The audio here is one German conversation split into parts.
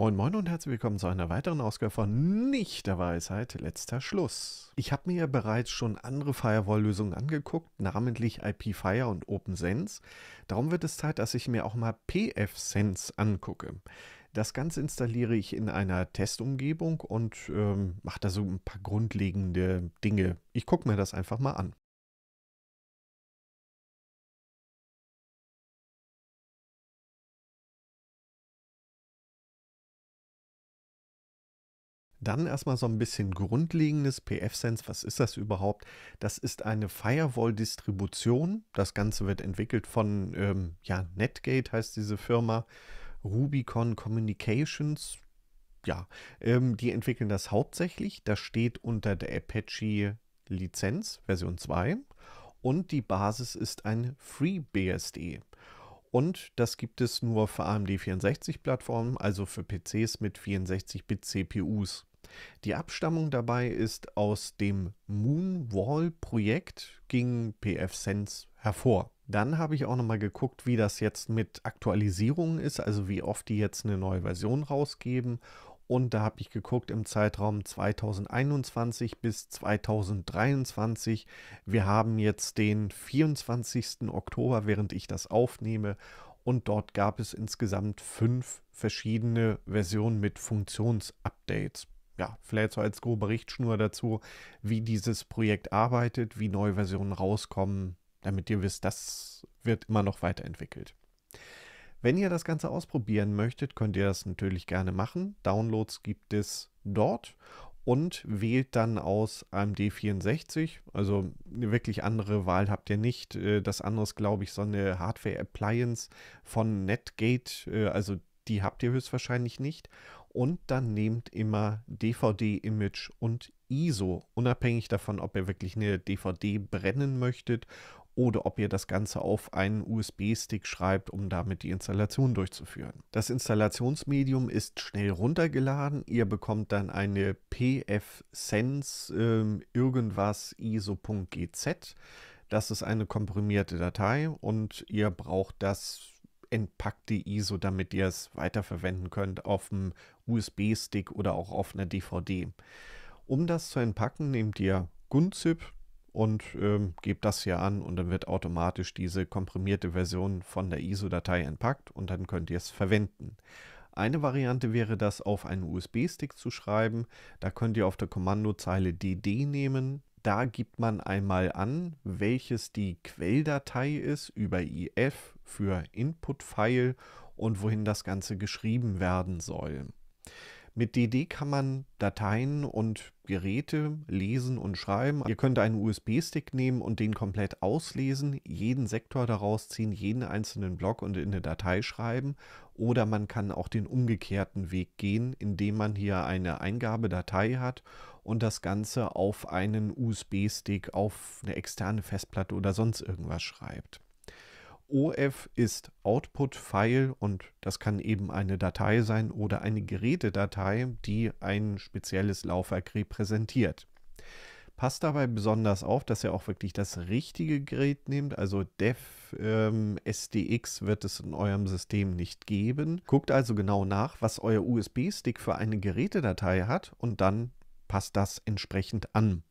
Moin Moin und herzlich willkommen zu einer weiteren Ausgabe von Nicht der Weisheit, letzter Schluss. Ich habe mir ja bereits schon andere Firewall-Lösungen angeguckt, namentlich IPFire und OpenSense. Darum wird es Zeit, dass ich mir auch mal PFSense angucke. Das Ganze installiere ich in einer Testumgebung und ähm, mache da so ein paar grundlegende Dinge. Ich gucke mir das einfach mal an. Dann erstmal so ein bisschen grundlegendes PF-Sense. Was ist das überhaupt? Das ist eine Firewall-Distribution. Das Ganze wird entwickelt von ähm, ja, Netgate, heißt diese Firma. Rubicon Communications. Ja, ähm, die entwickeln das hauptsächlich. Das steht unter der Apache Lizenz, Version 2. Und die Basis ist ein FreeBSD. Und das gibt es nur für AMD 64-Plattformen, also für PCs mit 64-Bit-CPUs. Die Abstammung dabei ist aus dem Moonwall-Projekt, ging PF Sense hervor. Dann habe ich auch nochmal geguckt, wie das jetzt mit Aktualisierungen ist, also wie oft die jetzt eine neue Version rausgeben. Und da habe ich geguckt im Zeitraum 2021 bis 2023. Wir haben jetzt den 24. Oktober, während ich das aufnehme. Und dort gab es insgesamt fünf verschiedene Versionen mit Funktionsupdates ja, vielleicht so als grobe Richtschnur dazu, wie dieses Projekt arbeitet, wie neue Versionen rauskommen, damit ihr wisst, das wird immer noch weiterentwickelt. Wenn ihr das Ganze ausprobieren möchtet, könnt ihr das natürlich gerne machen. Downloads gibt es dort und wählt dann aus AMD 64. Also eine wirklich andere Wahl habt ihr nicht. Äh, das andere ist, glaube ich, so eine Hardware-Appliance von Netgate. Äh, also die habt ihr höchstwahrscheinlich nicht und dann nehmt immer DVD-Image und ISO, unabhängig davon, ob ihr wirklich eine DVD brennen möchtet oder ob ihr das Ganze auf einen USB-Stick schreibt, um damit die Installation durchzuführen. Das Installationsmedium ist schnell runtergeladen. Ihr bekommt dann eine PFSense sense ähm, irgendwas ISO.gz. Das ist eine komprimierte Datei und ihr braucht das entpackte ISO, damit ihr es weiterverwenden könnt auf dem USB-Stick oder auch auf einer DVD. Um das zu entpacken, nehmt ihr GUNZIP und ähm, gebt das hier an und dann wird automatisch diese komprimierte Version von der ISO-Datei entpackt und dann könnt ihr es verwenden. Eine Variante wäre das auf einen USB-Stick zu schreiben. Da könnt ihr auf der Kommandozeile DD nehmen, da gibt man einmal an, welches die Quelldatei ist über IF für Input-File und wohin das Ganze geschrieben werden soll. Mit DD kann man Dateien und Geräte lesen und schreiben. Ihr könnt einen USB-Stick nehmen und den komplett auslesen, jeden Sektor daraus ziehen, jeden einzelnen Block und in eine Datei schreiben. Oder man kann auch den umgekehrten Weg gehen, indem man hier eine Eingabedatei hat und das Ganze auf einen USB-Stick, auf eine externe Festplatte oder sonst irgendwas schreibt. OF ist Output-File und das kann eben eine Datei sein oder eine Gerätedatei, die ein spezielles Laufwerk repräsentiert. Passt dabei besonders auf, dass ihr auch wirklich das richtige Gerät nehmt. Also Dev ähm, SDX wird es in eurem System nicht geben. Guckt also genau nach, was euer USB-Stick für eine Gerätedatei hat und dann passt das entsprechend an.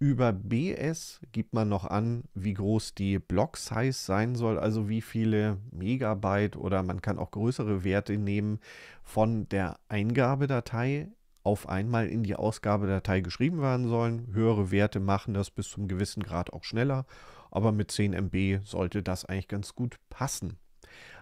Über BS gibt man noch an, wie groß die Block-Size sein soll, also wie viele Megabyte oder man kann auch größere Werte nehmen von der Eingabedatei auf einmal in die Ausgabedatei geschrieben werden sollen. Höhere Werte machen das bis zum gewissen Grad auch schneller, aber mit 10 MB sollte das eigentlich ganz gut passen.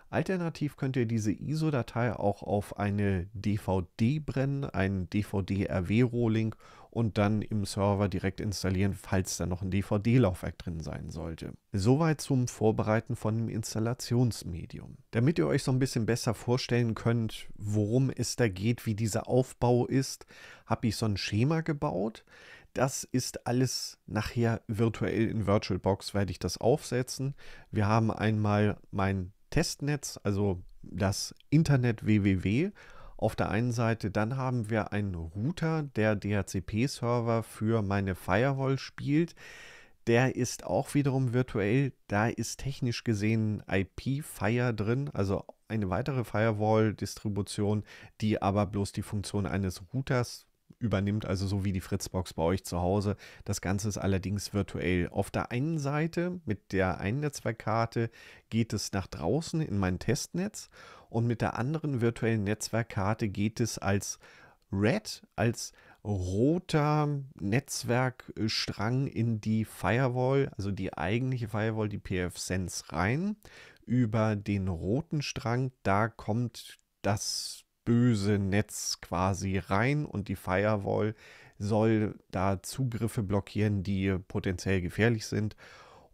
Alternativ könnt ihr diese ISO-Datei auch auf eine DVD brennen, einen DVD-RW-Rohling und dann im Server direkt installieren, falls da noch ein DVD-Laufwerk drin sein sollte. Soweit zum Vorbereiten von dem Installationsmedium. Damit ihr euch so ein bisschen besser vorstellen könnt, worum es da geht, wie dieser Aufbau ist, habe ich so ein Schema gebaut. Das ist alles nachher virtuell in VirtualBox, werde ich das aufsetzen. Wir haben einmal mein Testnetz, also das Internet www auf der einen Seite, dann haben wir einen Router, der DHCP-Server für meine Firewall spielt. Der ist auch wiederum virtuell. Da ist technisch gesehen IP-Fire drin, also eine weitere Firewall-Distribution, die aber bloß die Funktion eines Routers übernimmt, also so wie die Fritzbox bei euch zu Hause. Das Ganze ist allerdings virtuell. Auf der einen Seite mit der einen Netzwerkkarte geht es nach draußen in mein Testnetz und mit der anderen virtuellen Netzwerkkarte geht es als Red, als roter Netzwerkstrang in die Firewall, also die eigentliche Firewall, die PFSense rein. Über den roten Strang, da kommt das böse Netz quasi rein und die Firewall soll da Zugriffe blockieren, die potenziell gefährlich sind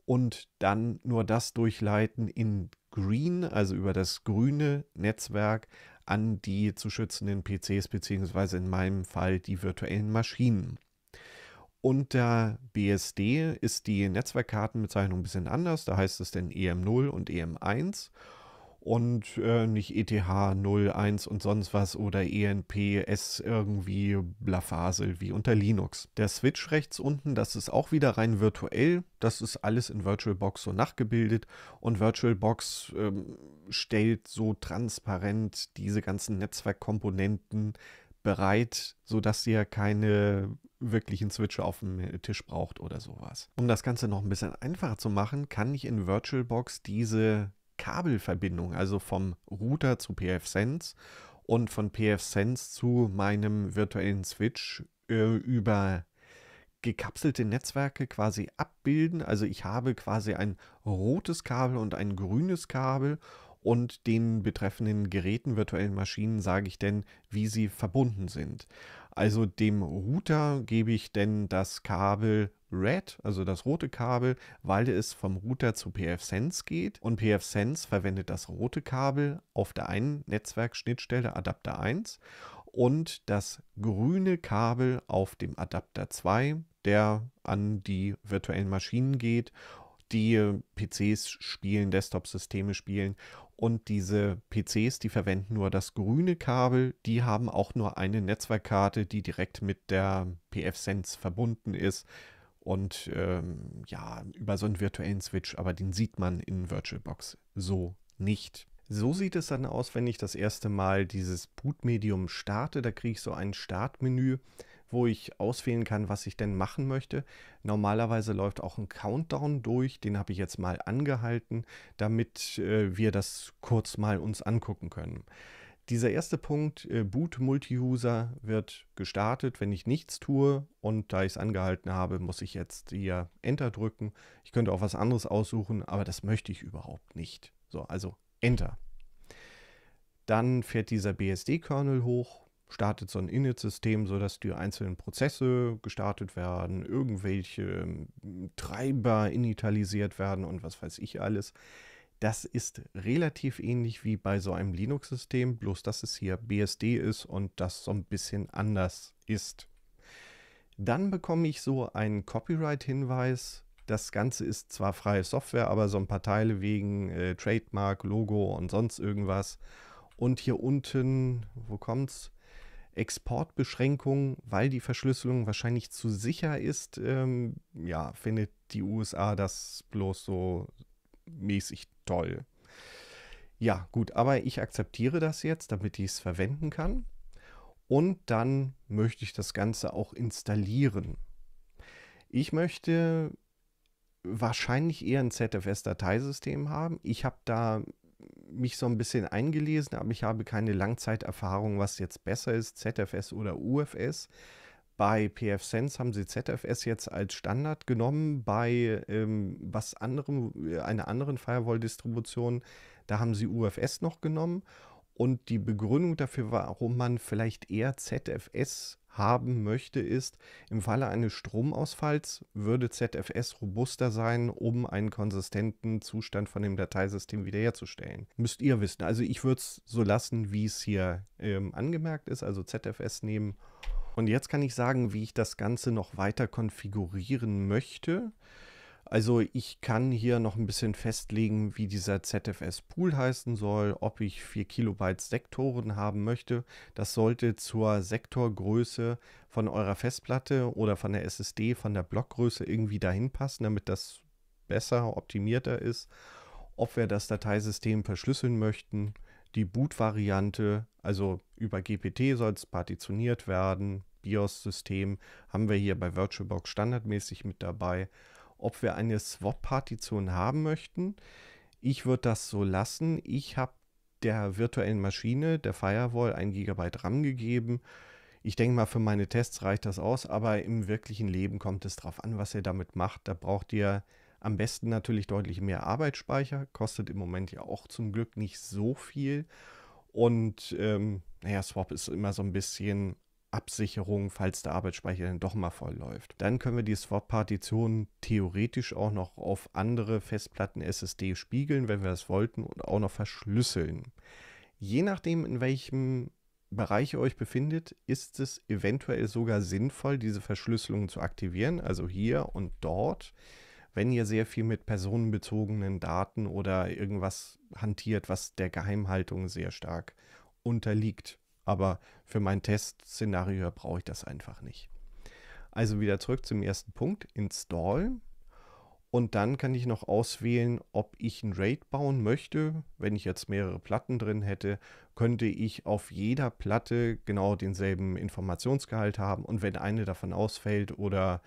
und dann nur das durchleiten in Green, also über das grüne Netzwerk an die zu schützenden PCs beziehungsweise in meinem Fall die virtuellen Maschinen. Unter BSD ist die Netzwerkkartenbezeichnung ein bisschen anders, da heißt es denn EM0 und EM1 und äh, nicht ETH 01 und sonst was oder ENP S irgendwie Blafasel wie unter Linux. Der Switch rechts unten, das ist auch wieder rein virtuell. Das ist alles in VirtualBox so nachgebildet und VirtualBox ähm, stellt so transparent diese ganzen Netzwerkkomponenten bereit, sodass ihr keine wirklichen Switcher auf dem Tisch braucht oder sowas. Um das Ganze noch ein bisschen einfacher zu machen, kann ich in VirtualBox diese Kabelverbindung, also vom Router zu pfSense und von pfSense zu meinem virtuellen Switch äh, über gekapselte Netzwerke quasi abbilden. Also ich habe quasi ein rotes Kabel und ein grünes Kabel und den betreffenden Geräten, virtuellen Maschinen sage ich denn, wie sie verbunden sind. Also dem Router gebe ich denn das Kabel Red, also das rote Kabel, weil es vom Router zu pfSense geht und pfSense verwendet das rote Kabel auf der einen Netzwerkschnittstelle Adapter 1 und das grüne Kabel auf dem Adapter 2, der an die virtuellen Maschinen geht die PCs spielen, Desktop-Systeme spielen und diese PCs, die verwenden nur das grüne Kabel, die haben auch nur eine Netzwerkkarte, die direkt mit der PF-Sense verbunden ist. Und ähm, ja, über so einen virtuellen Switch, aber den sieht man in VirtualBox so nicht. So sieht es dann aus, wenn ich das erste Mal dieses Bootmedium starte. Da kriege ich so ein Startmenü, wo ich auswählen kann, was ich denn machen möchte. Normalerweise läuft auch ein Countdown durch, den habe ich jetzt mal angehalten, damit äh, wir das kurz mal uns angucken können. Dieser erste Punkt, äh, Boot Multi-User, wird gestartet, wenn ich nichts tue. Und da ich es angehalten habe, muss ich jetzt hier Enter drücken. Ich könnte auch was anderes aussuchen, aber das möchte ich überhaupt nicht. So, also Enter. Dann fährt dieser BSD-Kernel hoch, startet so ein Init-System, sodass die einzelnen Prozesse gestartet werden, irgendwelche ähm, Treiber initialisiert werden und was weiß ich alles. Das ist relativ ähnlich wie bei so einem Linux-System, bloß dass es hier BSD ist und das so ein bisschen anders ist. Dann bekomme ich so einen Copyright-Hinweis, das Ganze ist zwar freie Software, aber so ein paar Teile wegen äh, Trademark, Logo und sonst irgendwas. Und hier unten, wo kommt's? Exportbeschränkungen, weil die Verschlüsselung wahrscheinlich zu sicher ist, ähm, ja, findet die USA das bloß so mäßig toll. Ja, gut, aber ich akzeptiere das jetzt, damit ich es verwenden kann. Und dann möchte ich das Ganze auch installieren. Ich möchte wahrscheinlich eher ein ZFS-Dateisystem haben. Ich habe da mich so ein bisschen eingelesen, aber ich habe keine Langzeiterfahrung, was jetzt besser ist, ZFS oder UFS. Bei PFSense haben sie ZFS jetzt als Standard genommen. Bei ähm, was anderem, äh, einer anderen Firewall-Distribution, da haben sie UFS noch genommen. Und die Begründung dafür, warum man vielleicht eher ZFS haben möchte, ist, im Falle eines Stromausfalls würde ZFS robuster sein, um einen konsistenten Zustand von dem Dateisystem wiederherzustellen. Müsst ihr wissen. Also ich würde es so lassen, wie es hier ähm, angemerkt ist, also ZFS nehmen. Und jetzt kann ich sagen, wie ich das Ganze noch weiter konfigurieren möchte. Also ich kann hier noch ein bisschen festlegen, wie dieser ZFS-Pool heißen soll, ob ich 4 Kilobyte Sektoren haben möchte. Das sollte zur Sektorgröße von eurer Festplatte oder von der SSD, von der Blockgröße irgendwie dahin passen, damit das besser, optimierter ist. Ob wir das Dateisystem verschlüsseln möchten, die Boot-Variante, also über GPT soll es partitioniert werden, BIOS-System haben wir hier bei VirtualBox standardmäßig mit dabei ob wir eine Swap-Partition haben möchten. Ich würde das so lassen. Ich habe der virtuellen Maschine, der Firewall, 1 GB RAM gegeben. Ich denke mal, für meine Tests reicht das aus, aber im wirklichen Leben kommt es darauf an, was ihr damit macht. Da braucht ihr am besten natürlich deutlich mehr Arbeitsspeicher, kostet im Moment ja auch zum Glück nicht so viel. Und ähm, naja, Swap ist immer so ein bisschen Absicherung, falls der Arbeitsspeicher dann doch mal voll läuft. Dann können wir die Swap-Partition theoretisch auch noch auf andere Festplatten SSD spiegeln, wenn wir das wollten, und auch noch verschlüsseln. Je nachdem, in welchem Bereich ihr euch befindet, ist es eventuell sogar sinnvoll, diese Verschlüsselung zu aktivieren, also hier und dort wenn ihr sehr viel mit personenbezogenen Daten oder irgendwas hantiert, was der Geheimhaltung sehr stark unterliegt aber für mein Testszenario brauche ich das einfach nicht. Also wieder zurück zum ersten Punkt, Install. Und dann kann ich noch auswählen, ob ich ein RAID bauen möchte. Wenn ich jetzt mehrere Platten drin hätte, könnte ich auf jeder Platte genau denselben Informationsgehalt haben. Und wenn eine davon ausfällt oder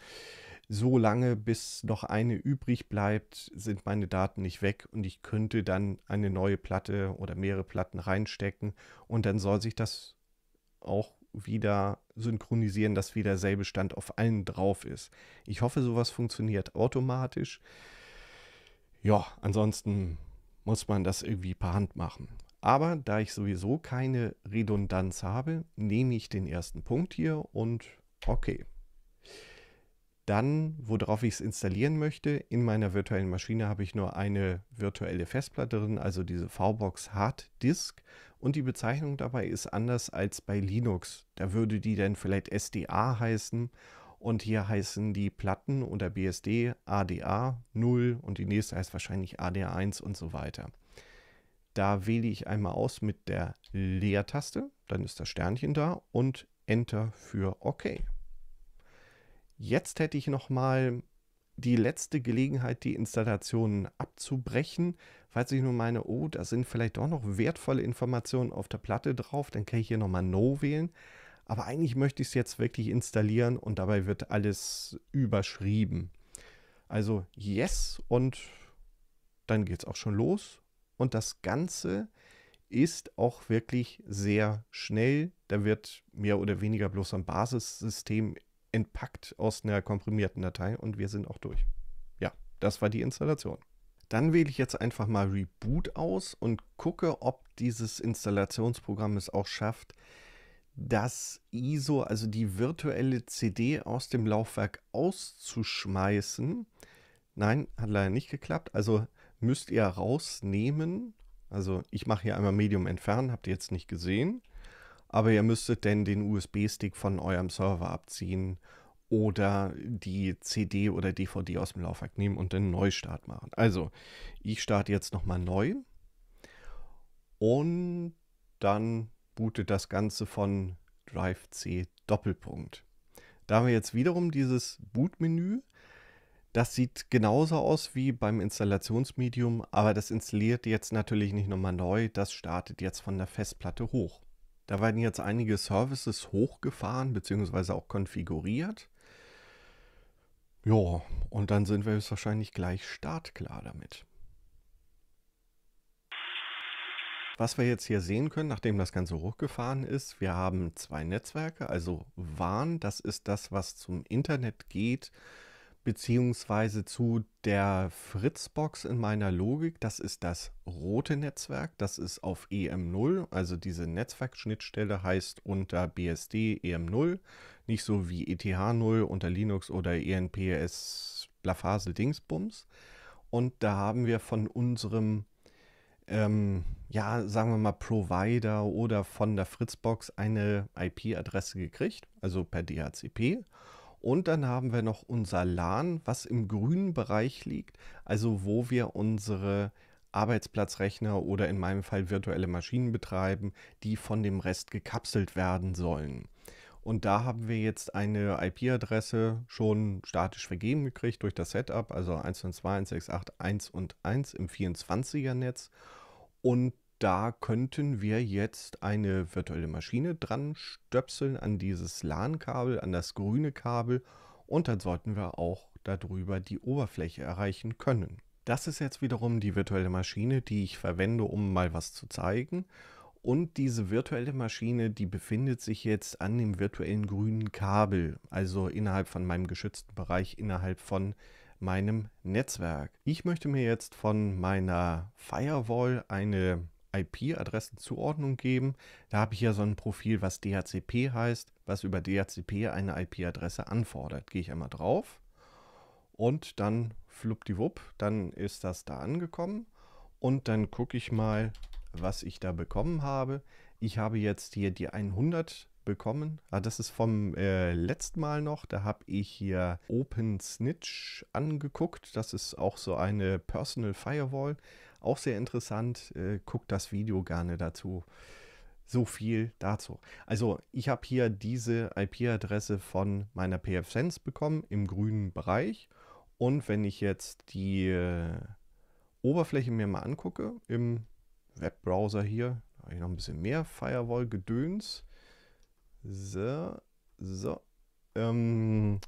so lange, bis noch eine übrig bleibt, sind meine Daten nicht weg und ich könnte dann eine neue Platte oder mehrere Platten reinstecken und dann soll sich das auch wieder synchronisieren, dass wieder derselbe Stand auf allen drauf ist. Ich hoffe, sowas funktioniert automatisch. Ja, ansonsten muss man das irgendwie per Hand machen. Aber da ich sowieso keine Redundanz habe, nehme ich den ersten Punkt hier und okay dann, worauf ich es installieren möchte. In meiner virtuellen Maschine habe ich nur eine virtuelle Festplatte drin, also diese VBox Hard Disk. Und die Bezeichnung dabei ist anders als bei Linux. Da würde die dann vielleicht SDA heißen. Und hier heißen die Platten unter BSD ADA 0 und die nächste heißt wahrscheinlich ADA 1 und so weiter. Da wähle ich einmal aus mit der Leertaste, dann ist das Sternchen da und Enter für OK. Jetzt hätte ich nochmal die letzte Gelegenheit, die Installationen abzubrechen. Falls ich nur meine, oh, da sind vielleicht doch noch wertvolle Informationen auf der Platte drauf, dann kann ich hier nochmal No wählen. Aber eigentlich möchte ich es jetzt wirklich installieren und dabei wird alles überschrieben. Also Yes und dann geht es auch schon los. Und das Ganze ist auch wirklich sehr schnell. Da wird mehr oder weniger bloß am Basissystem entpackt aus einer komprimierten Datei und wir sind auch durch. Ja, das war die Installation. Dann wähle ich jetzt einfach mal Reboot aus und gucke, ob dieses Installationsprogramm es auch schafft, das ISO, also die virtuelle CD aus dem Laufwerk auszuschmeißen. Nein, hat leider nicht geklappt. Also müsst ihr rausnehmen. Also ich mache hier einmal Medium entfernen, habt ihr jetzt nicht gesehen aber ihr müsstet dann den USB-Stick von eurem Server abziehen oder die CD oder DVD aus dem Laufwerk nehmen und einen Neustart machen. Also, ich starte jetzt nochmal neu und dann bootet das Ganze von Drive C Doppelpunkt. Da haben wir jetzt wiederum dieses Bootmenü. Das sieht genauso aus wie beim Installationsmedium, aber das installiert jetzt natürlich nicht nochmal neu, das startet jetzt von der Festplatte hoch. Da werden jetzt einige Services hochgefahren bzw. auch konfiguriert. Ja, und dann sind wir wahrscheinlich gleich startklar damit. Was wir jetzt hier sehen können, nachdem das Ganze hochgefahren ist, wir haben zwei Netzwerke, also WAN, das ist das, was zum Internet geht, beziehungsweise zu der Fritzbox in meiner Logik. Das ist das rote Netzwerk, das ist auf EM0, also diese Netzwerkschnittstelle heißt unter BSD EM0, nicht so wie ETH0 unter Linux oder ENPS Blafasel Dingsbums. Und da haben wir von unserem, ähm, ja, sagen wir mal, Provider oder von der Fritzbox eine IP-Adresse gekriegt, also per DHCP. Und dann haben wir noch unser LAN, was im grünen Bereich liegt, also wo wir unsere Arbeitsplatzrechner oder in meinem Fall virtuelle Maschinen betreiben, die von dem Rest gekapselt werden sollen. Und da haben wir jetzt eine IP-Adresse schon statisch vergeben gekriegt durch das Setup, also 1.2.1.6.8.1 und 1 im 24er-Netz. Und da könnten wir jetzt eine virtuelle Maschine dran stöpseln an dieses LAN-Kabel, an das grüne Kabel und dann sollten wir auch darüber die Oberfläche erreichen können. Das ist jetzt wiederum die virtuelle Maschine, die ich verwende, um mal was zu zeigen. Und diese virtuelle Maschine, die befindet sich jetzt an dem virtuellen grünen Kabel, also innerhalb von meinem geschützten Bereich, innerhalb von meinem Netzwerk. Ich möchte mir jetzt von meiner Firewall eine IP-Adressenzuordnung geben. Da habe ich ja so ein Profil, was DHCP heißt, was über DHCP eine IP-Adresse anfordert. Gehe ich einmal drauf und dann fluppdiwupp, dann ist das da angekommen und dann gucke ich mal, was ich da bekommen habe. Ich habe jetzt hier die 100 bekommen. Ah, das ist vom äh, letzten Mal noch. Da habe ich hier Open Snitch angeguckt. Das ist auch so eine Personal Firewall. Auch sehr interessant. Äh, guckt das Video gerne dazu. So viel dazu. Also ich habe hier diese IP-Adresse von meiner PFSense bekommen im grünen Bereich. Und wenn ich jetzt die äh, Oberfläche mir mal angucke im Webbrowser hier, habe ich noch ein bisschen mehr Firewall-Gedöns. So, so. Ähm,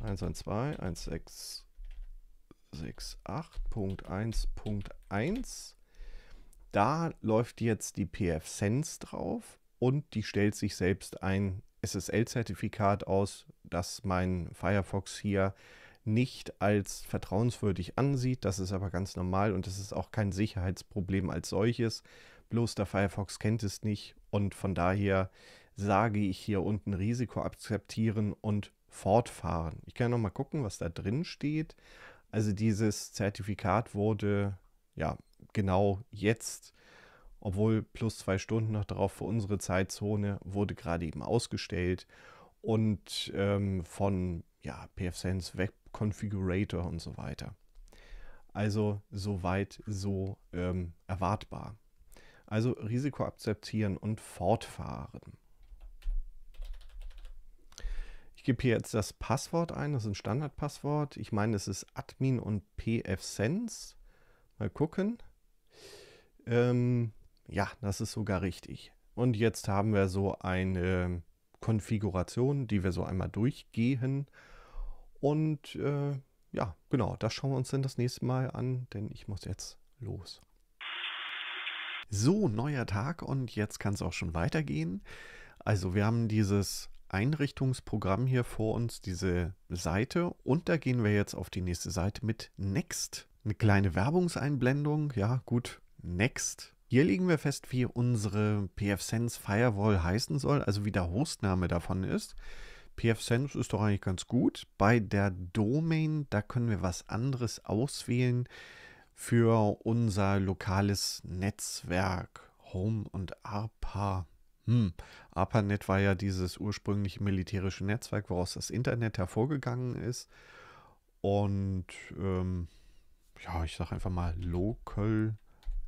112, 1668.1.1. Da läuft jetzt die PF Sense drauf und die stellt sich selbst ein SSL-Zertifikat aus, das mein Firefox hier nicht als vertrauenswürdig ansieht. Das ist aber ganz normal und das ist auch kein Sicherheitsproblem als solches. Bloß der Firefox kennt es nicht und von daher sage ich hier unten Risiko akzeptieren und fortfahren. Ich kann noch mal gucken, was da drin steht. Also dieses Zertifikat wurde ja genau jetzt, obwohl plus zwei Stunden noch darauf für unsere Zeitzone, wurde gerade eben ausgestellt und ähm, von ja, PFSense Web Configurator und so weiter. Also soweit so ähm, erwartbar. Also Risiko akzeptieren und fortfahren. Ich gebe hier jetzt das Passwort ein, das ist ein Standardpasswort. Ich meine, es ist Admin und pfSense. Mal gucken. Ähm, ja, das ist sogar richtig. Und jetzt haben wir so eine Konfiguration, die wir so einmal durchgehen. Und äh, ja, genau, das schauen wir uns dann das nächste Mal an, denn ich muss jetzt los. So, neuer Tag und jetzt kann es auch schon weitergehen. Also wir haben dieses Einrichtungsprogramm hier vor uns, diese Seite. Und da gehen wir jetzt auf die nächste Seite mit Next. Eine kleine Werbungseinblendung. Ja, gut, Next. Hier legen wir fest, wie unsere pfSense Firewall heißen soll, also wie der Hostname davon ist. pfSense ist doch eigentlich ganz gut. Bei der Domain, da können wir was anderes auswählen für unser lokales Netzwerk. Home und ARPA. Hm. ARPANET war ja dieses ursprüngliche militärische Netzwerk, woraus das Internet hervorgegangen ist. Und ähm, ja, ich sage einfach mal Local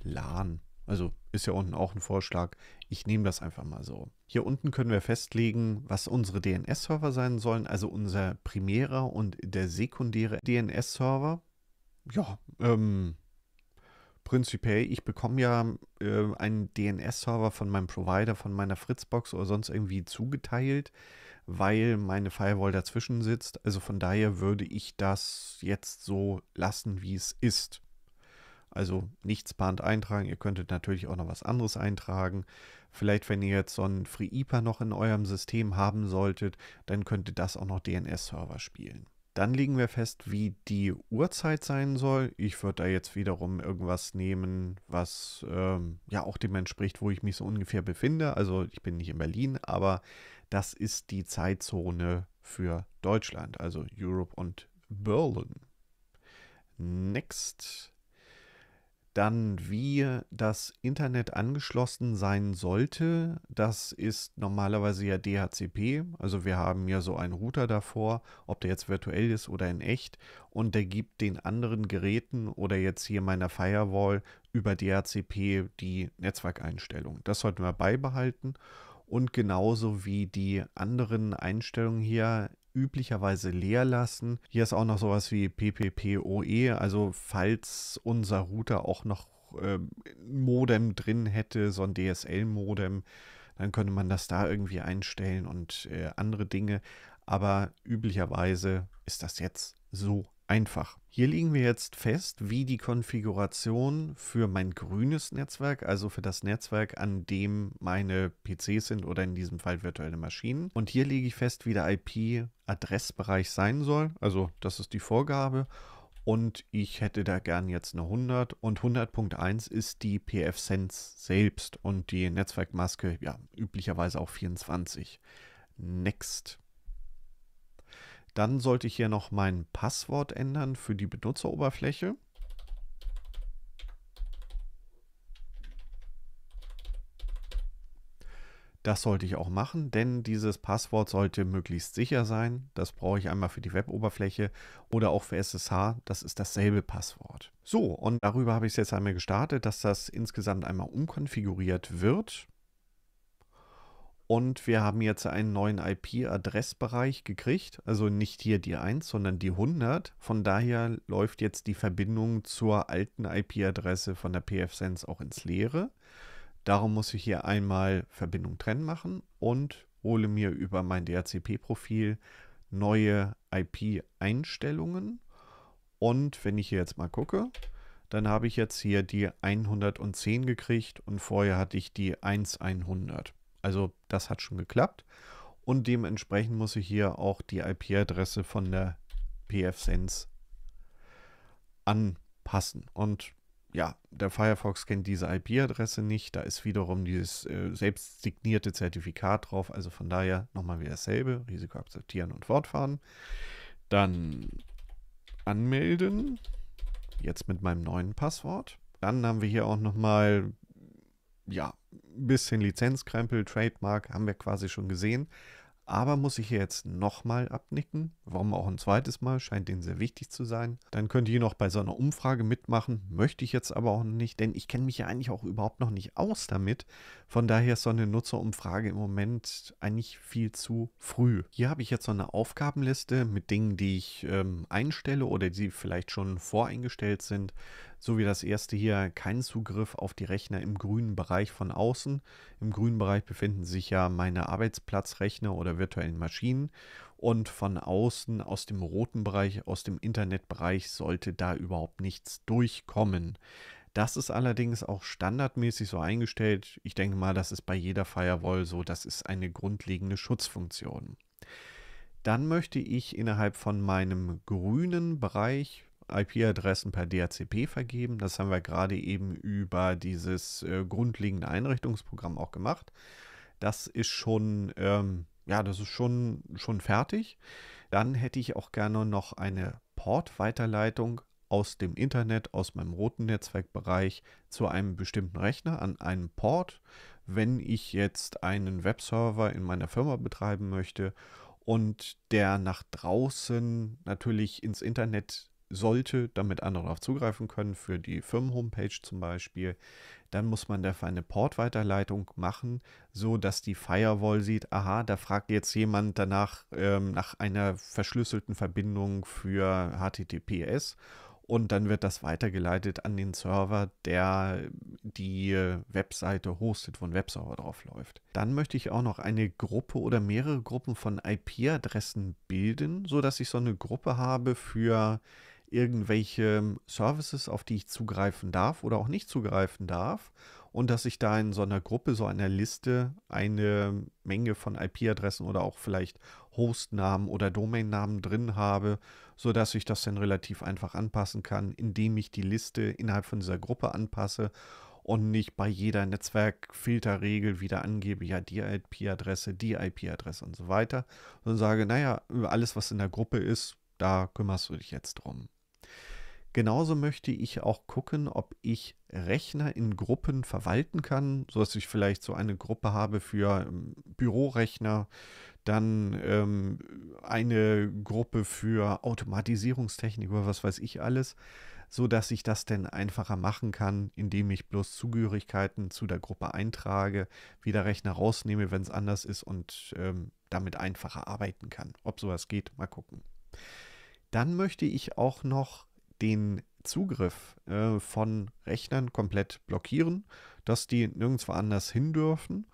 LAN. Also ist ja unten auch ein Vorschlag. Ich nehme das einfach mal so. Hier unten können wir festlegen, was unsere DNS-Server sein sollen, also unser primärer und der sekundäre DNS-Server. Ja, ähm, prinzipiell, ich bekomme ja äh, einen DNS-Server von meinem Provider, von meiner Fritzbox oder sonst irgendwie zugeteilt, weil meine Firewall dazwischen sitzt. Also von daher würde ich das jetzt so lassen, wie es ist. Also nichts spannend eintragen. Ihr könntet natürlich auch noch was anderes eintragen. Vielleicht, wenn ihr jetzt so einen FreeIPA noch in eurem System haben solltet, dann könnte das auch noch DNS-Server spielen. Dann legen wir fest, wie die Uhrzeit sein soll. Ich würde da jetzt wiederum irgendwas nehmen, was ähm, ja auch dem entspricht, wo ich mich so ungefähr befinde. Also ich bin nicht in Berlin, aber das ist die Zeitzone für Deutschland, also Europe und Berlin. Next. Dann, wie das Internet angeschlossen sein sollte, das ist normalerweise ja DHCP. Also wir haben ja so einen Router davor, ob der jetzt virtuell ist oder in echt. Und der gibt den anderen Geräten oder jetzt hier meiner Firewall über DHCP die Netzwerkeinstellung. Das sollten wir beibehalten. Und genauso wie die anderen Einstellungen hier üblicherweise leer lassen. Hier ist auch noch sowas wie PPPoE, also falls unser Router auch noch äh, Modem drin hätte, so ein DSL-Modem, dann könnte man das da irgendwie einstellen und äh, andere Dinge. Aber üblicherweise ist das jetzt so einfach. Hier legen wir jetzt fest, wie die Konfiguration für mein grünes Netzwerk, also für das Netzwerk, an dem meine PCs sind oder in diesem Fall virtuelle Maschinen. Und hier lege ich fest, wie der IP-Adressbereich sein soll. Also das ist die Vorgabe. Und ich hätte da gern jetzt eine 100. Und 100.1 ist die PF-Sense selbst und die Netzwerkmaske, ja, üblicherweise auch 24. Next. Dann sollte ich hier noch mein Passwort ändern für die Benutzeroberfläche. Das sollte ich auch machen, denn dieses Passwort sollte möglichst sicher sein. Das brauche ich einmal für die Web-Oberfläche oder auch für SSH. Das ist dasselbe Passwort. So, und darüber habe ich es jetzt einmal gestartet, dass das insgesamt einmal umkonfiguriert wird. Und wir haben jetzt einen neuen IP-Adressbereich gekriegt. Also nicht hier die 1, sondern die 100. Von daher läuft jetzt die Verbindung zur alten IP-Adresse von der PFSense auch ins Leere. Darum muss ich hier einmal Verbindung trennen machen und hole mir über mein DHCP-Profil neue IP-Einstellungen. Und wenn ich hier jetzt mal gucke, dann habe ich jetzt hier die 110 gekriegt und vorher hatte ich die 1100. Also das hat schon geklappt. Und dementsprechend muss ich hier auch die IP-Adresse von der pfSense anpassen. Und ja, der Firefox kennt diese IP-Adresse nicht. Da ist wiederum dieses äh, selbst signierte Zertifikat drauf. Also von daher nochmal wieder dasselbe. Risiko akzeptieren und fortfahren. Dann anmelden. Jetzt mit meinem neuen Passwort. Dann haben wir hier auch nochmal ja, ein bisschen Lizenzkrempel, Trademark, haben wir quasi schon gesehen. Aber muss ich hier jetzt nochmal abnicken? Warum auch ein zweites Mal? Scheint denen sehr wichtig zu sein. Dann könnt ihr noch bei so einer Umfrage mitmachen. Möchte ich jetzt aber auch nicht, denn ich kenne mich ja eigentlich auch überhaupt noch nicht aus damit. Von daher ist so eine Nutzerumfrage im Moment eigentlich viel zu früh. Hier habe ich jetzt so eine Aufgabenliste mit Dingen, die ich ähm, einstelle oder die vielleicht schon voreingestellt sind so wie das erste hier keinen Zugriff auf die Rechner im grünen Bereich von außen. Im grünen Bereich befinden sich ja meine Arbeitsplatzrechner oder virtuellen Maschinen und von außen aus dem roten Bereich, aus dem Internetbereich sollte da überhaupt nichts durchkommen. Das ist allerdings auch standardmäßig so eingestellt. Ich denke mal, das ist bei jeder Firewall so. Das ist eine grundlegende Schutzfunktion. Dann möchte ich innerhalb von meinem grünen Bereich IP-Adressen per DHCP vergeben. Das haben wir gerade eben über dieses äh, grundlegende Einrichtungsprogramm auch gemacht. Das ist schon, ähm, ja, das ist schon, schon fertig. Dann hätte ich auch gerne noch eine Port-Weiterleitung aus dem Internet, aus meinem roten Netzwerkbereich zu einem bestimmten Rechner an einem Port. Wenn ich jetzt einen Webserver in meiner Firma betreiben möchte und der nach draußen natürlich ins Internet sollte, damit andere darauf zugreifen können, für die Firmen-Homepage zum Beispiel, dann muss man dafür eine Port-Weiterleitung machen, so dass die Firewall sieht, aha, da fragt jetzt jemand danach ähm, nach einer verschlüsselten Verbindung für HTTPS und dann wird das weitergeleitet an den Server, der die Webseite hostet, wo ein Webserver drauf läuft. Dann möchte ich auch noch eine Gruppe oder mehrere Gruppen von IP-Adressen bilden, so dass ich so eine Gruppe habe für irgendwelche ähm, Services, auf die ich zugreifen darf oder auch nicht zugreifen darf. Und dass ich da in so einer Gruppe, so einer Liste eine Menge von IP-Adressen oder auch vielleicht Hostnamen oder Domainnamen drin habe, sodass ich das dann relativ einfach anpassen kann, indem ich die Liste innerhalb von dieser Gruppe anpasse und nicht bei jeder Netzwerkfilterregel wieder angebe, ja, die IP-Adresse, die IP-Adresse und so weiter, sondern sage, naja, alles, was in der Gruppe ist, da kümmerst du dich jetzt drum. Genauso möchte ich auch gucken, ob ich Rechner in Gruppen verwalten kann, sodass ich vielleicht so eine Gruppe habe für ähm, Bürorechner, dann ähm, eine Gruppe für Automatisierungstechnik oder was weiß ich alles, sodass ich das denn einfacher machen kann, indem ich bloß Zugehörigkeiten zu der Gruppe eintrage, wieder Rechner rausnehme, wenn es anders ist und ähm, damit einfacher arbeiten kann. Ob sowas geht, mal gucken. Dann möchte ich auch noch den Zugriff äh, von Rechnern komplett blockieren, dass die nirgendwo anders hin dürfen.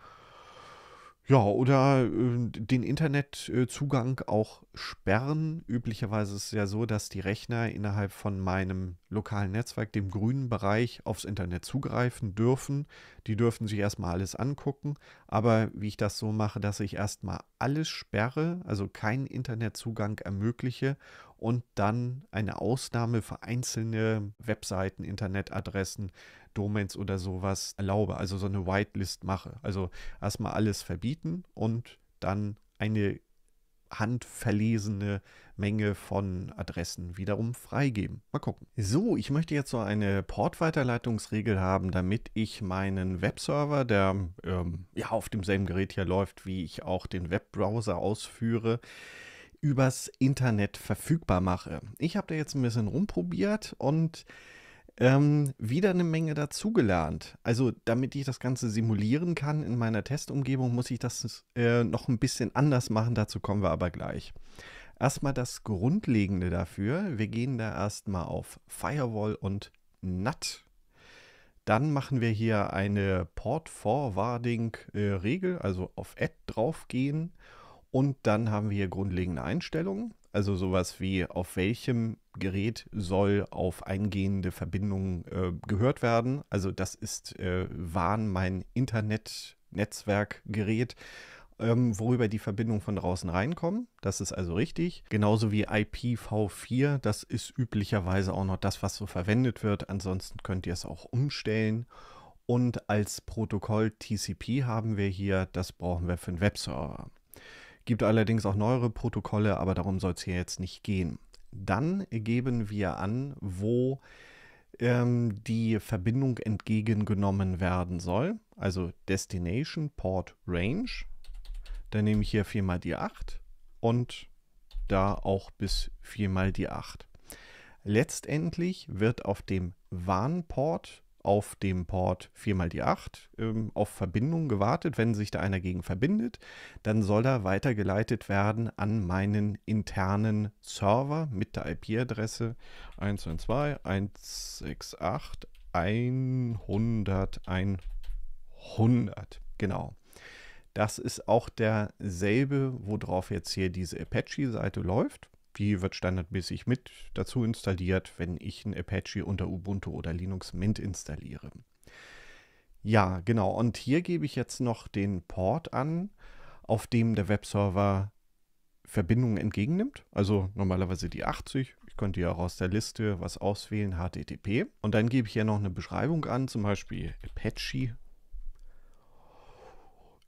Ja, oder äh, den Internetzugang auch sperren. Üblicherweise ist es ja so, dass die Rechner innerhalb von meinem lokalen Netzwerk, dem grünen Bereich, aufs Internet zugreifen dürfen. Die dürfen sich erstmal alles angucken. Aber wie ich das so mache, dass ich erstmal alles sperre, also keinen Internetzugang ermögliche und dann eine Ausnahme für einzelne Webseiten, Internetadressen, Domains oder sowas erlaube, also so eine Whitelist mache. Also erstmal alles verbieten und dann eine handverlesene Menge von Adressen wiederum freigeben. Mal gucken. So, ich möchte jetzt so eine Portweiterleitungsregel haben, damit ich meinen Webserver, der ähm, ja auf demselben Gerät hier läuft, wie ich auch den Webbrowser ausführe, übers Internet verfügbar mache. Ich habe da jetzt ein bisschen rumprobiert und ähm, wieder eine Menge dazugelernt. Also damit ich das Ganze simulieren kann in meiner Testumgebung, muss ich das äh, noch ein bisschen anders machen. Dazu kommen wir aber gleich. Erstmal das Grundlegende dafür. Wir gehen da erstmal auf Firewall und NAT. Dann machen wir hier eine Port Forwarding äh, Regel, also auf Add draufgehen. gehen und dann haben wir hier grundlegende Einstellungen, also sowas wie auf welchem Gerät soll auf eingehende Verbindungen äh, gehört werden. Also das ist äh, WAN, mein Internet-Netzwerkgerät ähm, worüber die Verbindungen von draußen reinkommen. Das ist also richtig. Genauso wie IPv4, das ist üblicherweise auch noch das, was so verwendet wird. Ansonsten könnt ihr es auch umstellen. Und als Protokoll TCP haben wir hier, das brauchen wir für einen Webserver. Gibt allerdings auch neuere Protokolle, aber darum soll es hier jetzt nicht gehen. Dann geben wir an, wo ähm, die Verbindung entgegengenommen werden soll. Also Destination Port Range. Dann nehme ich hier 4 mal die 8 und da auch bis 4 mal die 8. Letztendlich wird auf dem Warnport auf dem Port 4 die 8 ähm, auf Verbindung gewartet. Wenn sich da einer gegen verbindet, dann soll er weitergeleitet werden an meinen internen Server mit der IP-Adresse 112.168.100.100. Genau. Das ist auch derselbe, worauf jetzt hier diese Apache-Seite läuft. Die wird standardmäßig mit dazu installiert, wenn ich ein Apache unter Ubuntu oder Linux Mint installiere. Ja, genau. Und hier gebe ich jetzt noch den Port an, auf dem der Webserver Verbindungen entgegennimmt. Also normalerweise die 80. Ich könnte ja auch aus der Liste was auswählen, HTTP. Und dann gebe ich hier noch eine Beschreibung an, zum Beispiel Apache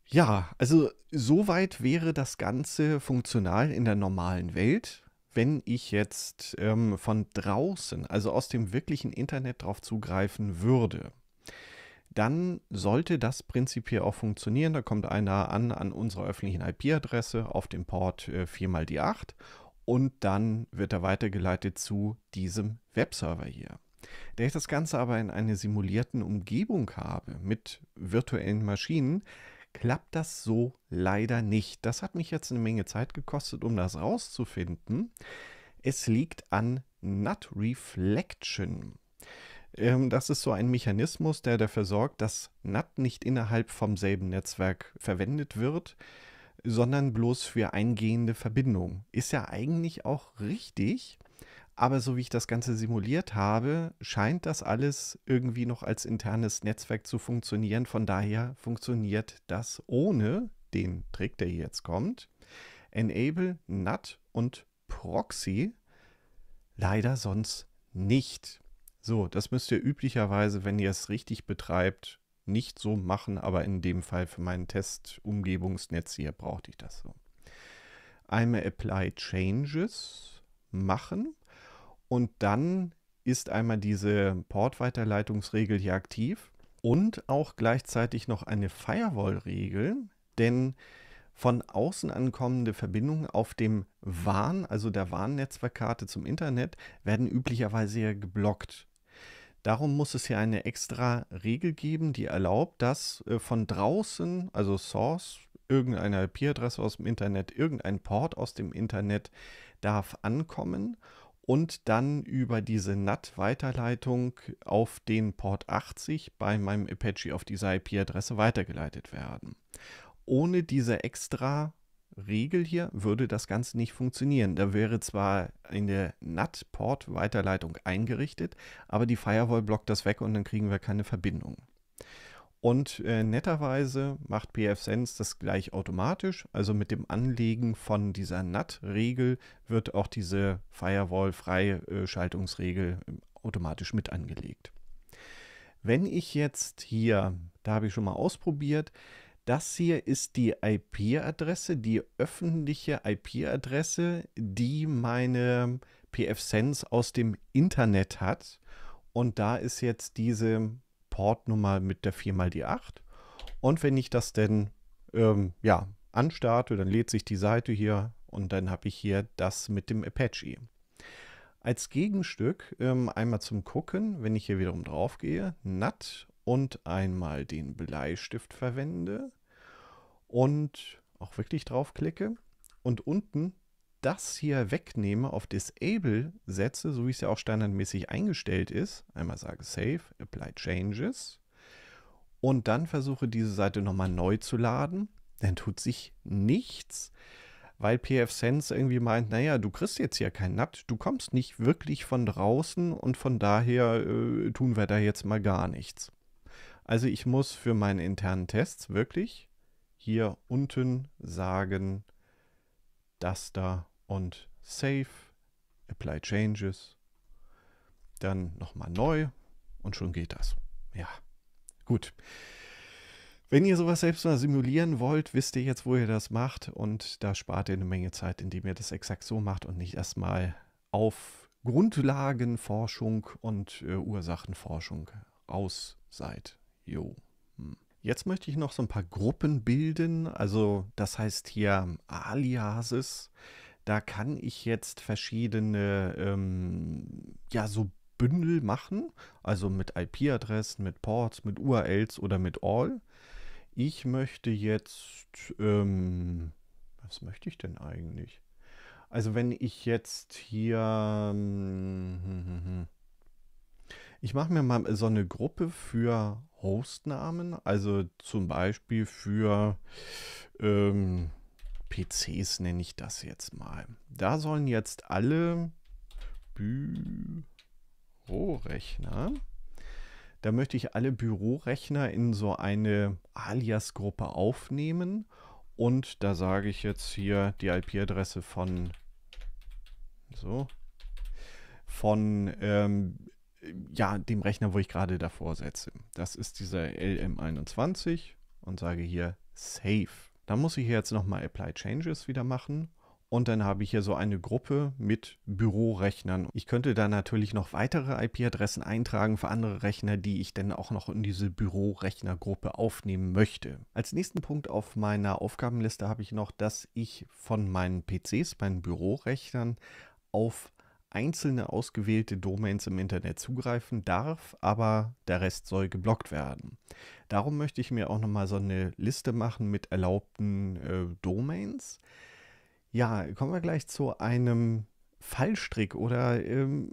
ja, also soweit wäre das Ganze funktional in der normalen Welt wenn ich jetzt ähm, von draußen, also aus dem wirklichen Internet drauf zugreifen würde, dann sollte das prinzipiell auch funktionieren. Da kommt einer an an unserer öffentlichen IP-Adresse auf dem Port äh, 4 die 8 und dann wird er weitergeleitet zu diesem Webserver hier. Da ich das Ganze aber in einer simulierten Umgebung habe mit virtuellen Maschinen, klappt das so leider nicht. Das hat mich jetzt eine Menge Zeit gekostet, um das rauszufinden. Es liegt an Nut Reflection. Ähm, das ist so ein Mechanismus, der dafür sorgt, dass NAT nicht innerhalb vom selben Netzwerk verwendet wird, sondern bloß für eingehende Verbindungen. Ist ja eigentlich auch richtig, aber so wie ich das Ganze simuliert habe, scheint das alles irgendwie noch als internes Netzwerk zu funktionieren. Von daher funktioniert das ohne den Trick, der jetzt kommt. Enable, NAT und Proxy leider sonst nicht. So, das müsst ihr üblicherweise, wenn ihr es richtig betreibt, nicht so machen, aber in dem Fall für meinen Testumgebungsnetz hier brauchte ich das so. Einmal Apply Changes machen und dann ist einmal diese Portweiterleitungsregel hier aktiv und auch gleichzeitig noch eine Firewall-Regel, denn von außen ankommende Verbindungen auf dem WAN, also der WAN-Netzwerkkarte zum Internet, werden üblicherweise ja geblockt. Darum muss es hier eine extra Regel geben, die erlaubt, dass äh, von draußen, also Source, irgendeine IP-Adresse aus dem Internet, irgendein Port aus dem Internet darf ankommen und dann über diese NAT-Weiterleitung auf den Port 80 bei meinem Apache auf dieser IP-Adresse weitergeleitet werden. Ohne diese extra Regel hier würde das Ganze nicht funktionieren. Da wäre zwar in der NAT-Port-Weiterleitung eingerichtet, aber die Firewall blockt das weg und dann kriegen wir keine Verbindung. Und äh, netterweise macht pfSense das gleich automatisch. Also mit dem Anlegen von dieser NAT-Regel wird auch diese Firewall-Freischaltungsregel äh, ähm, automatisch mit angelegt. Wenn ich jetzt hier, da habe ich schon mal ausprobiert, das hier ist die IP-Adresse, die öffentliche IP-Adresse, die meine pfSense aus dem Internet hat. Und da ist jetzt diese Portnummer mit der 4 die 8. Und wenn ich das denn ähm, ja, anstarte, dann lädt sich die Seite hier und dann habe ich hier das mit dem Apache. Als Gegenstück ähm, einmal zum Gucken, wenn ich hier wiederum drauf gehe, NAT und einmal den Bleistift verwende und auch wirklich draufklicke und unten das hier wegnehme, auf Disable setze, so wie es ja auch standardmäßig eingestellt ist, einmal sage Save, Apply Changes und dann versuche diese Seite nochmal neu zu laden, dann tut sich nichts, weil PF Sense irgendwie meint, naja, du kriegst jetzt hier keinen NAPT, du kommst nicht wirklich von draußen und von daher äh, tun wir da jetzt mal gar nichts. Also ich muss für meine internen Tests wirklich hier unten sagen, dass da und Save, Apply Changes, dann nochmal neu und schon geht das. Ja, gut. Wenn ihr sowas selbst mal simulieren wollt, wisst ihr jetzt, wo ihr das macht und da spart ihr eine Menge Zeit, indem ihr das exakt so macht und nicht erstmal auf Grundlagenforschung und äh, Ursachenforschung aus seid. Jo. Hm. Jetzt möchte ich noch so ein paar Gruppen bilden, also das heißt hier Aliases. Da kann ich jetzt verschiedene, ähm, ja, so Bündel machen, also mit IP-Adressen, mit Ports, mit URLs oder mit All. Ich möchte jetzt, ähm, was möchte ich denn eigentlich? Also wenn ich jetzt hier, hm, ich mache mir mal so eine Gruppe für Hostnamen, also zum Beispiel für, ähm, PCs nenne ich das jetzt mal. Da sollen jetzt alle Bürorechner, da möchte ich alle Bürorechner in so eine Alias-Gruppe aufnehmen und da sage ich jetzt hier die IP-Adresse von so von ähm, ja, dem Rechner, wo ich gerade davor setze. Das ist dieser LM21 und sage hier Save. Dann muss ich hier jetzt nochmal Apply Changes wieder machen. Und dann habe ich hier so eine Gruppe mit Bürorechnern. Ich könnte da natürlich noch weitere IP-Adressen eintragen für andere Rechner, die ich dann auch noch in diese Bürorechnergruppe aufnehmen möchte. Als nächsten Punkt auf meiner Aufgabenliste habe ich noch, dass ich von meinen PCs, meinen Bürorechnern auf einzelne ausgewählte Domains im Internet zugreifen darf, aber der Rest soll geblockt werden. Darum möchte ich mir auch nochmal so eine Liste machen mit erlaubten äh, Domains. Ja, kommen wir gleich zu einem Fallstrick oder ähm,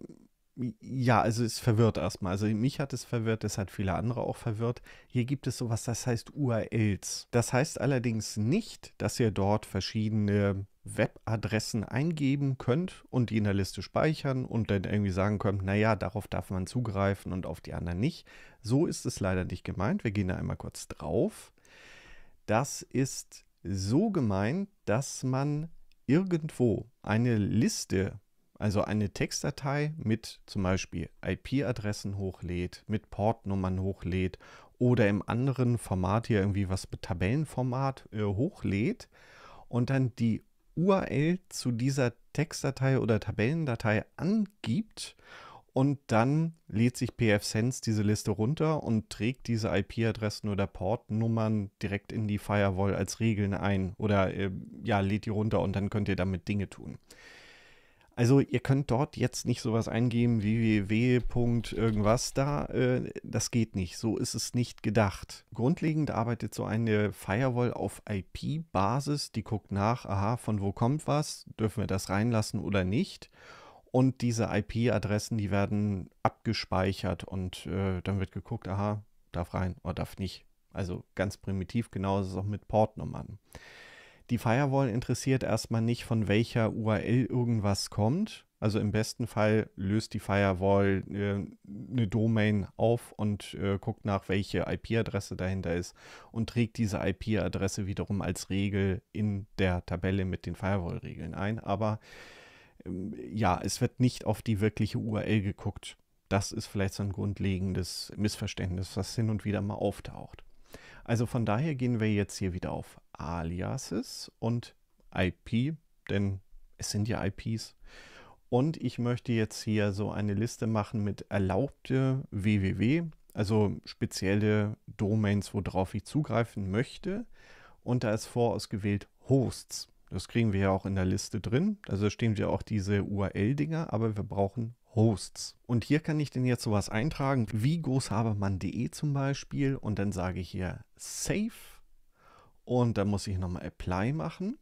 ja, also es verwirrt erstmal. Also mich hat es verwirrt, es hat viele andere auch verwirrt. Hier gibt es sowas, das heißt URLs. Das heißt allerdings nicht, dass ihr dort verschiedene Webadressen eingeben könnt und die in der Liste speichern und dann irgendwie sagen könnt, naja, darauf darf man zugreifen und auf die anderen nicht. So ist es leider nicht gemeint. Wir gehen da einmal kurz drauf. Das ist so gemeint, dass man irgendwo eine Liste, also eine Textdatei mit zum Beispiel IP-Adressen hochlädt, mit Portnummern hochlädt oder im anderen Format hier irgendwie was mit Tabellenformat äh, hochlädt und dann die URL zu dieser Textdatei oder Tabellendatei angibt und dann lädt sich pfSense diese Liste runter und trägt diese IP-Adressen oder Portnummern direkt in die Firewall als Regeln ein oder äh, ja, lädt die runter und dann könnt ihr damit Dinge tun. Also ihr könnt dort jetzt nicht sowas eingeben wie www.irgendwas da. Äh, das geht nicht. So ist es nicht gedacht. Grundlegend arbeitet so eine Firewall auf IP-Basis. Die guckt nach, aha, von wo kommt was? Dürfen wir das reinlassen oder nicht? Und diese IP-Adressen, die werden abgespeichert und äh, dann wird geguckt, aha, darf rein oder darf nicht. Also ganz primitiv, genauso ist es auch mit Portnummern. Die Firewall interessiert erstmal nicht, von welcher URL irgendwas kommt. Also im besten Fall löst die Firewall äh, eine Domain auf und äh, guckt nach, welche IP-Adresse dahinter ist und trägt diese IP-Adresse wiederum als Regel in der Tabelle mit den Firewall-Regeln ein. Aber ähm, ja, es wird nicht auf die wirkliche URL geguckt. Das ist vielleicht so ein grundlegendes Missverständnis, was hin und wieder mal auftaucht. Also von daher gehen wir jetzt hier wieder auf Aliases und IP, denn es sind ja IPs. Und ich möchte jetzt hier so eine Liste machen mit erlaubte www, also spezielle Domains, worauf ich zugreifen möchte. Und da ist vorausgewählt Hosts. Das kriegen wir ja auch in der Liste drin. Also stehen ja auch diese URL-Dinger, aber wir brauchen Hosts. Und hier kann ich denn jetzt sowas eintragen, wie großhabermann.de zum Beispiel. Und dann sage ich hier Save. Und dann muss ich nochmal Apply machen.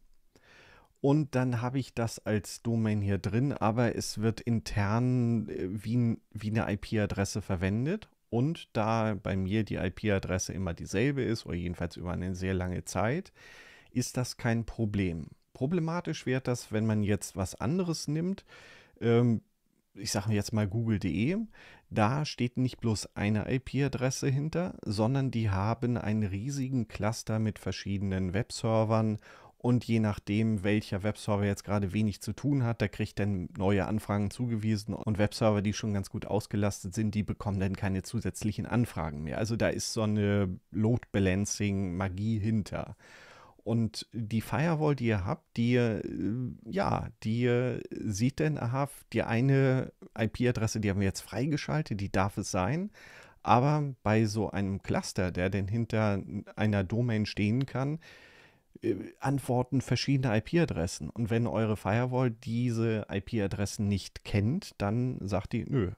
Und dann habe ich das als Domain hier drin, aber es wird intern äh, wie, wie eine IP-Adresse verwendet. Und da bei mir die IP-Adresse immer dieselbe ist, oder jedenfalls über eine sehr lange Zeit, ist das kein Problem. Problematisch wird das, wenn man jetzt was anderes nimmt. Ähm, ich sage jetzt mal google.de, da steht nicht bloß eine IP-Adresse hinter, sondern die haben einen riesigen Cluster mit verschiedenen Webservern und je nachdem, welcher Webserver jetzt gerade wenig zu tun hat, da kriegt dann neue Anfragen zugewiesen und Webserver, die schon ganz gut ausgelastet sind, die bekommen dann keine zusätzlichen Anfragen mehr. Also da ist so eine Load Balancing Magie hinter. Und die Firewall, die ihr habt, die, äh, ja, die äh, sieht dann, aha, die eine IP-Adresse, die haben wir jetzt freigeschaltet, die darf es sein. Aber bei so einem Cluster, der denn hinter einer Domain stehen kann, äh, antworten verschiedene IP-Adressen. Und wenn eure Firewall diese IP-Adressen nicht kennt, dann sagt die, nö,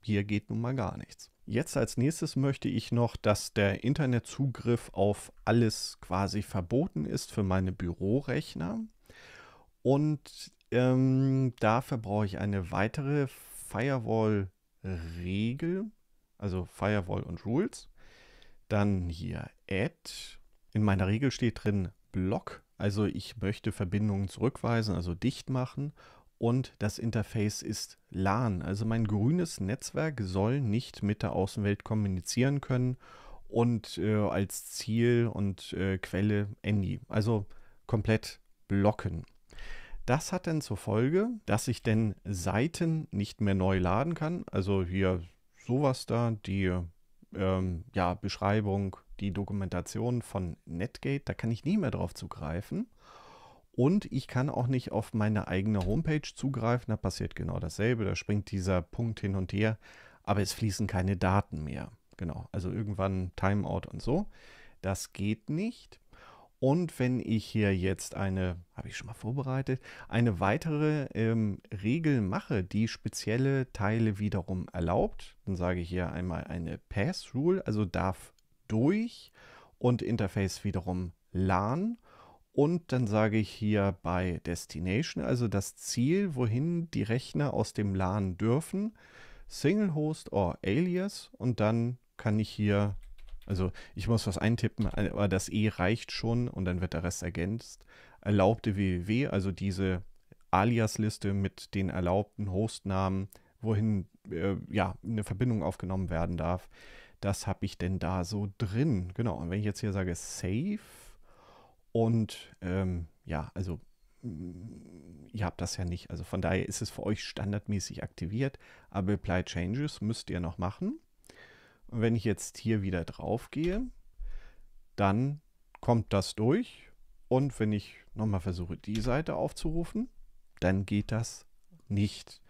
hier geht nun mal gar nichts. Jetzt als nächstes möchte ich noch, dass der Internetzugriff auf alles quasi verboten ist für meine Bürorechner. Und ähm, da verbrauche ich eine weitere Firewall-Regel, also Firewall und Rules. Dann hier Add. In meiner Regel steht drin Block, also ich möchte Verbindungen zurückweisen, also dicht machen und das Interface ist LAN. Also mein grünes Netzwerk soll nicht mit der Außenwelt kommunizieren können und äh, als Ziel und äh, Quelle Andy. Also komplett blocken. Das hat dann zur Folge, dass ich denn Seiten nicht mehr neu laden kann. Also hier sowas da, die ähm, ja, Beschreibung, die Dokumentation von Netgate, da kann ich nie mehr drauf zugreifen. Und ich kann auch nicht auf meine eigene Homepage zugreifen. Da passiert genau dasselbe. Da springt dieser Punkt hin und her, aber es fließen keine Daten mehr. Genau, also irgendwann Timeout und so. Das geht nicht. Und wenn ich hier jetzt eine, habe ich schon mal vorbereitet, eine weitere ähm, Regel mache, die spezielle Teile wiederum erlaubt, dann sage ich hier einmal eine Pass-Rule, also darf durch und Interface wiederum LAN. Und dann sage ich hier bei Destination, also das Ziel, wohin die Rechner aus dem LAN dürfen, Single Host or Alias. Und dann kann ich hier, also ich muss was eintippen, aber das E reicht schon und dann wird der Rest ergänzt. Erlaubte www, also diese Alias-Liste mit den erlaubten Hostnamen, wohin äh, ja, eine Verbindung aufgenommen werden darf. Das habe ich denn da so drin. Genau, und wenn ich jetzt hier sage Save, und ähm, ja, also mm, ihr habt das ja nicht. Also von daher ist es für euch standardmäßig aktiviert. Aber Apply Changes müsst ihr noch machen. Und wenn ich jetzt hier wieder drauf gehe, dann kommt das durch. Und wenn ich nochmal versuche, die Seite aufzurufen, dann geht das nicht.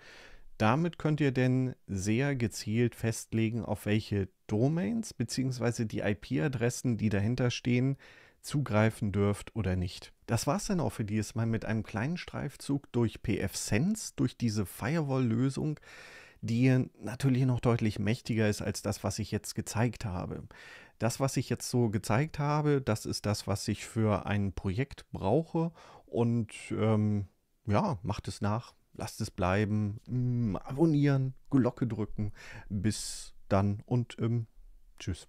Damit könnt ihr denn sehr gezielt festlegen, auf welche Domains bzw. die IP-Adressen, die dahinter stehen, zugreifen dürft oder nicht. Das war es dann auch für dieses Mal mit einem kleinen Streifzug durch PF Sense, durch diese Firewall-Lösung, die natürlich noch deutlich mächtiger ist als das, was ich jetzt gezeigt habe. Das, was ich jetzt so gezeigt habe, das ist das, was ich für ein Projekt brauche und ähm, ja, macht es nach, lasst es bleiben, mh, mm, abonnieren, Glocke drücken, bis dann und ähm, tschüss.